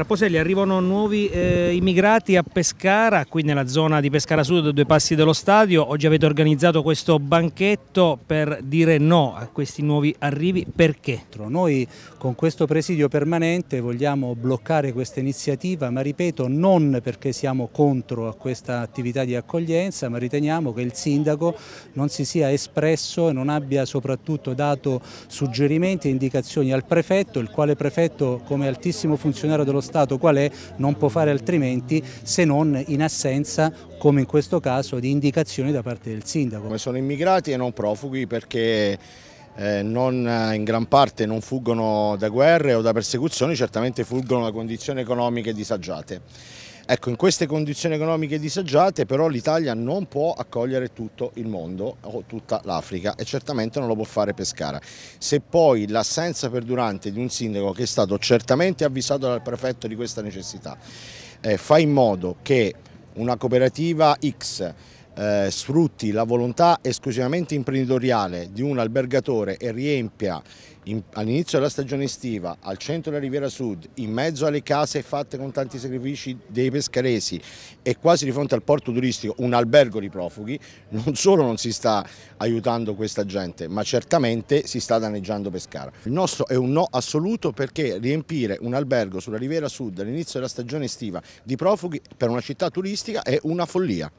Rapposelli, arrivano nuovi eh, immigrati a Pescara, qui nella zona di Pescara Sud, a due passi dello stadio. Oggi avete organizzato questo banchetto per dire no a questi nuovi arrivi. Perché? Noi con questo presidio permanente vogliamo bloccare questa iniziativa, ma ripeto, non perché siamo contro a questa attività di accoglienza, ma riteniamo che il sindaco non si sia espresso e non abbia soprattutto dato suggerimenti e indicazioni al prefetto, il quale prefetto come altissimo funzionario dello Stato Stato qual è non può fare altrimenti se non in assenza, come in questo caso, di indicazioni da parte del sindaco. Come Sono immigrati e non profughi perché eh, non, eh, in gran parte non fuggono da guerre o da persecuzioni, certamente fuggono da condizioni economiche disagiate. Ecco, in queste condizioni economiche disagiate però l'Italia non può accogliere tutto il mondo o tutta l'Africa e certamente non lo può fare Pescara. Se poi l'assenza perdurante di un sindaco che è stato certamente avvisato dal prefetto di questa necessità eh, fa in modo che una cooperativa X eh, sfrutti la volontà esclusivamente imprenditoriale di un albergatore e riempia all'inizio della stagione estiva, al centro della Riviera Sud, in mezzo alle case fatte con tanti sacrifici dei pescaresi e quasi di fronte al porto turistico un albergo di profughi, non solo non si sta aiutando questa gente, ma certamente si sta danneggiando Pescara. Il nostro è un no assoluto perché riempire un albergo sulla Riviera Sud all'inizio della stagione estiva di profughi per una città turistica è una follia.